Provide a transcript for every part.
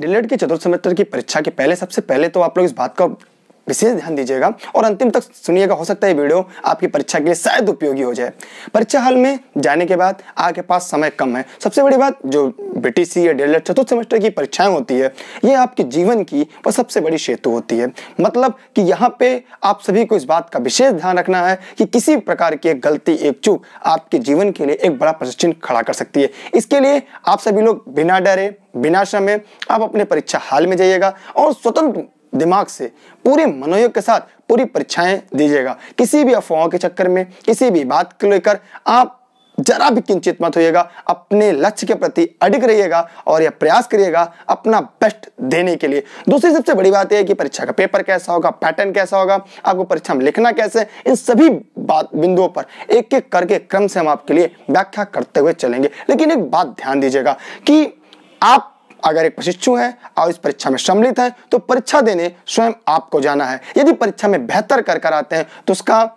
delete के चतुर्थ semester की परीक्षा के पहले सबसे पहले तो आप लोग इस बात का विशेष ध्यान दीजिएगा और अंतिम तक सुनिएगा हो सकता है वीडियो आपकी परीक्षा के लिए शायद उपयोगी हो जाए परीक्षा हाल में जाने के बाद आपके पास समय कम है सबसे बड़ी बात जो बीटीसी या डेल चतुर्थ सेमेस्टर की परीक्षाएं होती है ये आपके जीवन की वह सबसे बड़ी सेतु होती है मतलब कि यहाँ पे आप सभी को इस बात का विशेष ध्यान रखना है कि किसी प्रकार की एक गलती एक चूक आपके जीवन के लिए एक बड़ा प्रशिक्षण खड़ा कर सकती है इसके लिए आप सभी लोग बिना डरे बिना समय आप अपने परीक्षा हाल में जाइएगा और स्वतंत्र दिमाग से पूरे मनोयोग के साथ पूरी परीक्षाएं दीजिएगा किसी भी अफवाहों के चक्कर में किसी भी बात को लेकर आप जरा भी किंचित मत होइएगा अपने लक्ष्य के प्रति अडिग रहिएगा और यह प्रयास करिएगा अपना बेस्ट देने के लिए दूसरी सबसे बड़ी बात यह है कि परीक्षा का पेपर कैसा होगा पैटर्न कैसा होगा आपको परीक्षा में लिखना कैसे इन सभी बात बिंदुओं पर एक एक करके क्रम से हम आपके लिए व्याख्या करते हुए चलेंगे लेकिन एक बात ध्यान दीजिएगा कि आप अगर एक प्रशिक्षु है और इस परीक्षा में सम्मिलित है तो परीक्षा देने स्वयं आपको जाना है यदि परीक्षा में बेहतर कर कर आते हैं तो उसका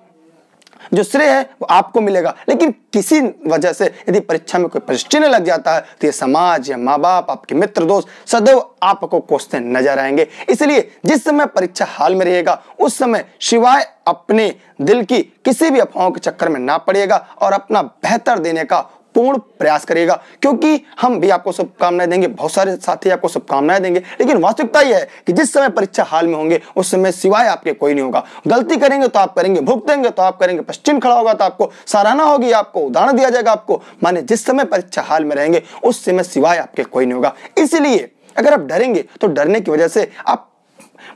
जो श्रेय है वो आपको मिलेगा लेकिन किसी वजह से यदि परीक्षा में कोई प्रश्न लग जाता है तो ये समाज या माँ बाप आपके मित्र दोस्त सदैव आपको कोसते नजर आएंगे इसलिए जिस समय परीक्षा हाल में रहेगा उस समय शिवाय अपने दिल की किसी भी अफवाहों के चक्कर में ना पड़ेगा और अपना बेहतर देने का पूर्ण प्रयास करेगा क्योंकि हम भी आपको शुभकामनाएं देंगे बहुत सारे साथी आपको शुभकामनाएं देंगे लेकिन वास्तविकता यह है कि जिस समय परीक्षा हाल में होंगे उस समय सिवाय आपके कोई नहीं होगा गलती करेंगे तो आप करेंगे भुगतेंगे तो आप करेंगे पश्चिम खड़ा होगा तो आपको सराहना होगी आपको उदाहरण दिया जाएगा आपको माने जिस समय परीक्षा हाल में रहेंगे उस समय सिवाय आपके कोई नहीं होगा इसलिए अगर आप डरेंगे तो डरने की वजह से आप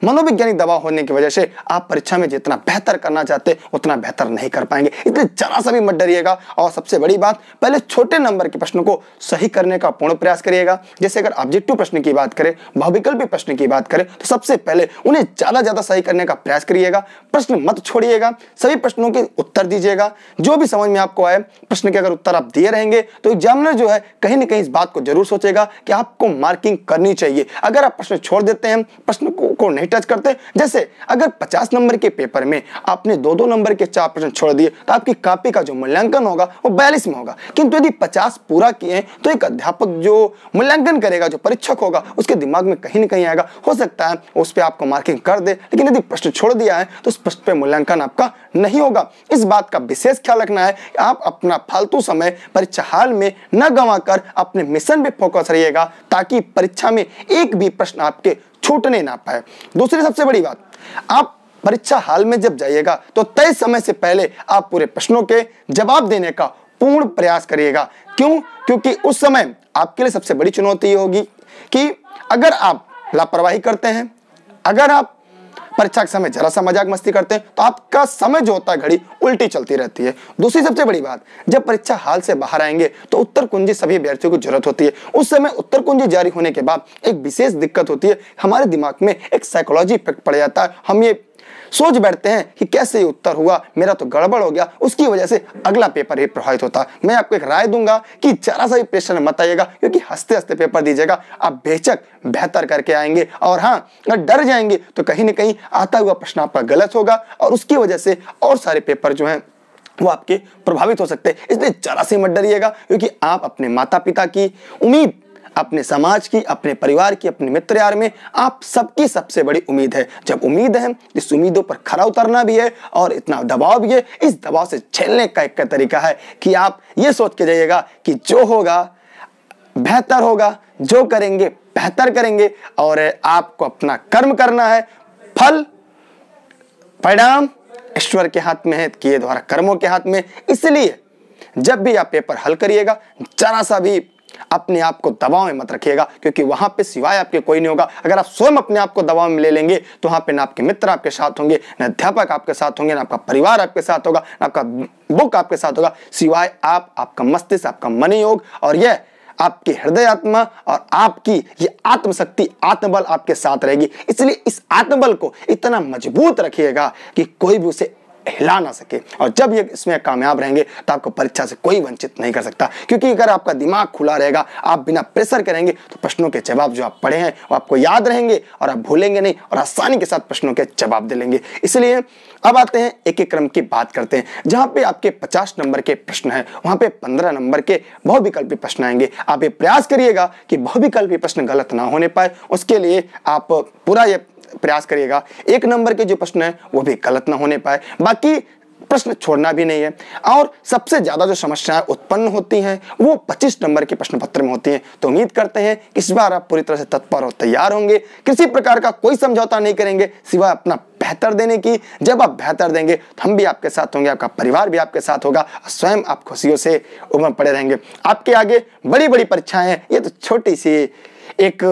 मनोवैज्ञानिक दबाव होने की वजह से आप परीक्षा में जितना बेहतर करना चाहते उतना बेहतर नहीं कर पाएंगे इसलिए जरा सा भी मत डरिएगा और सबसे बड़ी बात पहले छोटे नंबर के प्रश्नों को सही करने का पूर्ण प्रयास करिएगा जैसे अगर ऑब्जेक्टिव प्रश्न की बात करें बहुविकल्पी प्रश्न की बात करें तो सबसे पहले उन्हें ज़्यादा ज़्यादा सही करने का प्रयास करिएगा प्रश्न मत छोड़िएगा सभी प्रश्नों के उत्तर दीजिएगा जो भी समझ में आपको आए प्रश्न के अगर उत्तर आप दिए रहेंगे तो एग्जामिनर जो है कहीं ना कहीं इस बात को जरूर सोचेगा कि आपको मार्किंग करनी चाहिए अगर आप प्रश्न छोड़ देते हैं प्रश्न को नहीं टच करते हैं जैसे अगर पचास नंबर के पेपर में आपने दो दो नंबर के चार प्रश्न छोड़ दिए तो आपकी कापी का जो मूल्यांकन होगा वो बयालीस में होगा किंतु यदि पचास पूरा किए तो एक अध्यापक जो मूल्यांकन करेगा जो परीक्षक होगा उसके दिमाग में कहीं ना कहीं आएगा हो सकता है उस पर आपको मार्किंग कर दे लेकिन यदि प्रश्न छोड़ दिया है तो उस प्रश्न पर मूल्यांकन आपका नहीं होगा इस बात का विशेष ख्याल रखना है कि आप अपना फालतू समय परीक्षा हाल में न गंवा अपने मिशन पर फोकस रहिएगा ताकि परीक्षा में एक भी प्रश्न आपके छूटने ना पाए दूसरी सबसे बड़ी बात आप परीक्षा हाल में जब जाइएगा तो तय समय से पहले आप पूरे प्रश्नों के जवाब देने का पूर्ण प्रयास करिएगा क्यों क्योंकि उस समय आपके लिए सबसे बड़ी चुनौती होगी कि अगर आप लापरवाही करते हैं अगर आप परीक्षा के समय जरा सा मजाक मस्ती करते हैं तो आपका समय जो होता है घड़ी उल्टी चलती रहती है दूसरी सबसे बड़ी बात जब परीक्षा हाल से बाहर आएंगे तो उत्तर कुंजी सभी अभ्यर्थियों को जरूरत होती है उस समय उत्तर कुंजी जारी होने के बाद एक विशेष दिक्कत होती है हमारे दिमाग में एक साइकोलॉजी इफेक्ट पड़ जाता है हम ये सोच बैठते हैं कि कैसे ये उत्तर हुआ मेरा तो गड़बड़ हो गया उसकी वजह से अगला पेपर ही प्रभावित होता है मैं आपको एक राय दूंगा कि जरा सा भी प्रेशर मत आइएगा क्योंकि हंसते हंसते पेपर दीजिएगा आप बेचक बेहतर करके आएंगे और हाँ अगर डर जाएंगे तो कहीं ना कहीं आता हुआ प्रश्न आपका गलत होगा और उसकी वजह से और सारे पेपर जो हैं वो आपके प्रभावित हो सकते हैं इसलिए जरा से मत डरिएगा क्योंकि आप अपने माता पिता की उम्मीद अपने समाज की अपने परिवार की अपने मित्र यार में आप सबकी सबसे बड़ी उम्मीद है जब उम्मीद है इस उम्मीदों पर खरा उतरना भी है और इतना दबाव भी है इस दबाव से झेलने का एक तरीका है कि आप ये सोच के जाइएगा कि जो होगा बेहतर होगा जो करेंगे बेहतर करेंगे और आपको अपना कर्म करना है फल परिणाम ईश्वर के हाथ में है किए द्वारा कर्मों के हाथ में इसलिए जब भी आप पेपर हल करिएगा जरा सा भी अपने आप को दबाव में मत रखिएगा क्योंकि वहां पे सिवाय आपके कोई नहीं होगा अगर आप स्वयं अपने आप को दबाव में ले लेंगे तो वहां पे ना आपके मित्र आपके साथ होंगे ना अध्यापक आपके साथ होंगे ना आपका परिवार आपके साथ होगा ना आपका बुक आपके साथ होगा सिवाय आप आपका मस्तिष्क आपका मन योग और यह आपकी हृदय आत्मा और आपकी ये आत्मशक्ति आत्मबल आपके साथ रहेगी इसलिए इस आत्मबल को इतना मजबूत रखिएगा कि कोई भी उसे हिला ना सके और जब ये इसमें कामयाब रहेंगे तो आपको परीक्षा से कोई वंचित नहीं कर सकता क्योंकि अगर आपका दिमाग खुला रहेगा आप बिना प्रेशर करेंगे तो प्रश्नों के जवाब जो आप पढ़े हैं वो आपको याद रहेंगे और आप भूलेंगे नहीं और आसानी के साथ प्रश्नों के जवाब दे लेंगे इसलिए अब आते हैं एक एक क्रम की बात करते हैं जहां पे आपके पचास नंबर के प्रश्न हैं वहां पे पंद्रह नंबर के बहुविकल्पी प्रश्न आएंगे आप ये प्रयास करिएगा कि बहुविकल्पी प्रश्न गलत ना होने पाए उसके लिए आप पूरा ये प्रयास करिएगा एक नंबर के जो प्रश्न है वो भी गलत ना होने पाए बाकी प्रश्न छोड़ना भी नहीं है और सबसे ज़्यादा जो समस्याएं उत्पन्न होती हैं वो 25 नंबर के प्रश्न पत्र में होती हैं तो उम्मीद करते हैं कि इस बार आप पूरी तरह से तत्पर और तैयार होंगे किसी प्रकार का कोई समझौता नहीं करेंगे सिवाय अपना बेहतर देने की जब आप बेहतर देंगे तो हम भी आपके साथ होंगे आपका परिवार भी आपके साथ होगा स्वयं आप खुशियों से उम्र पड़े रहेंगे आपके आगे बड़ी बड़ी परीक्षाएं ये तो छोटी सी एक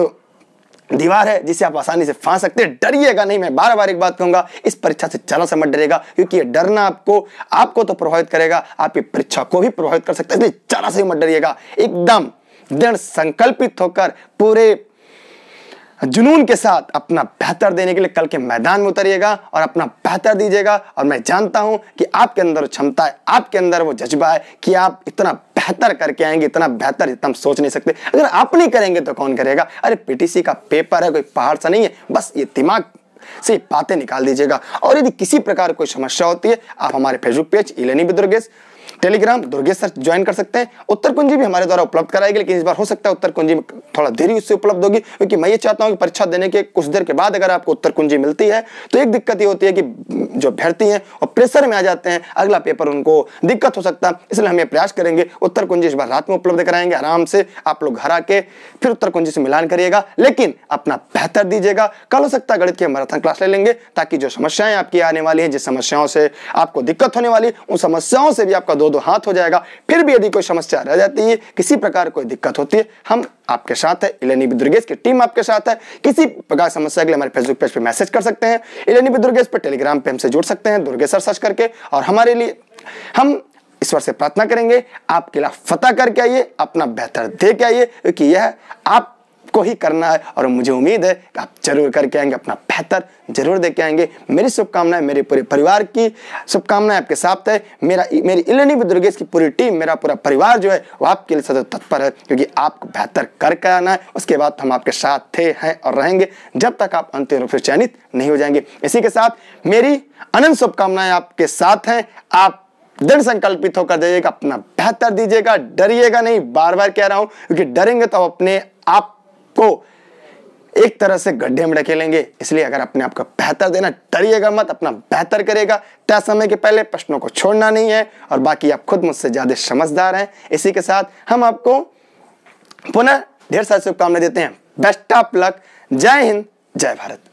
दीवार है जिसे आप आसानी से फांस सकते हैं डरिएगा नहीं मैं बार बार एक बात कहूंगा इस परीक्षा से जरा समझ डरेगा क्योंकि ये डरना आपको आपको तो प्रभावित करेगा आपकी परीक्षा को भी प्रभावित कर सकता है इसलिए जरा से मत डरिएगा एकदम दृढ़ संकल्पित होकर पूरे जुनून के साथ अपना बेहतर देने के लिए कल के मैदान में उतरिएगा और अपना बेहतर दीजिएगा और मैं जानता हूं कि आपके अंदर क्षमता है आपके अंदर वो जज्बा है कि आप इतना बेहतर करके आएंगे इतना बेहतर इतना हम सोच नहीं सकते अगर आप नहीं करेंगे तो कौन करेगा अरे पीटीसी का पेपर है कोई पहाड़ सा नहीं है बस ये दिमाग से बातें निकाल दीजिएगा और यदि किसी प्रकार कोई समस्या होती है आप हमारे फेसबुक पेज इलेनी बिदुर्गेश टेलीग्राम दुर्गेश सर ज्वाइन कर सकते हैं उत्तर कुंजी भी हमारे द्वारा उपलब्ध कराएगी लेकिन इस बार हो सकता है उत्तर कुंजी में थोड़ा देरी उससे उपलब्ध होगी क्योंकि मैं ये चाहता हूँ कि परीक्षा देने के कुछ देर के बाद अगर आपको उत्तर कुंजी मिलती है तो एक दिक्कत ये होती है कि जो अभ्यर्थी हैं और प्रेशर में आ जाते हैं अगला पेपर उनको दिक्कत हो सकता है इसलिए हम ये प्रयास करेंगे उत्तर कुंजी इस बार रात में उपलब्ध कराएंगे आराम से आप लोग घर आके फिर उत्तर कुंजी से मिलान करिएगा लेकिन अपना बेहतर दीजिएगा कल हो सकता है गणित की मैराथन क्लास ले लेंगे ताकि जो समस्याएं आपकी आने वाली है जिस समस्याओं से आपको दिक्कत होने वाली उन समस्याओं से भी आपका दो दो हाथ हो जाएगा फिर भी यदि कोई समस्या रह जाती है किसी प्रकार कोई दिक्कत होती है हम आपके साथ है इलेनी बिदुर्गेश की टीम आपके साथ है किसी प्रकार समस्या के लिए हमारे फेसबुक पेज पर मैसेज कर सकते हैं इलेनी बिदुर्गेश पर टेलीग्राम पर हमसे जुड़ सकते हैं दुर्गेश सर्च करके और हमारे लिए हम ईश्वर से प्रार्थना करेंगे आपके लिए फतेह करके आइए अपना बेहतर दे के आइए क्योंकि यह आप आपको ही करना है और मुझे उम्मीद है कि आप जरूर करके आएंगे अपना बेहतर जरूर दे के आएंगे मेरी शुभकामनाएं मेरे पूरे परिवार की शुभकामनाएं आपके साथ है मेरा मेरी इलनी दुर्गेश की पूरी टीम मेरा पूरा परिवार जो है वो आपके लिए सदैव तत्पर है क्योंकि आपको बेहतर करके आना है उसके बाद हम आपके साथ थे हैं और रहेंगे जब तक आप अंतिम रूप से चयनित नहीं हो जाएंगे इसी के साथ मेरी अनंत शुभकामनाएं आपके साथ हैं आप दृढ़ संकल्पित होकर जाइएगा अपना बेहतर दीजिएगा डरिएगा नहीं बार बार कह रहा हूं क्योंकि डरेंगे तो अपने आप को तो एक तरह से गड्ढे में ढकेलेंगे इसलिए अगर अपने आप का बेहतर देना डरिएगा मत अपना बेहतर करेगा तय समय के पहले प्रश्नों को छोड़ना नहीं है और बाकी आप खुद मुझसे ज़्यादा समझदार हैं इसी के साथ हम आपको पुनः ढेर सारी शुभकामनाएं देते हैं बेस्ट ऑफ लक जय हिंद जय भारत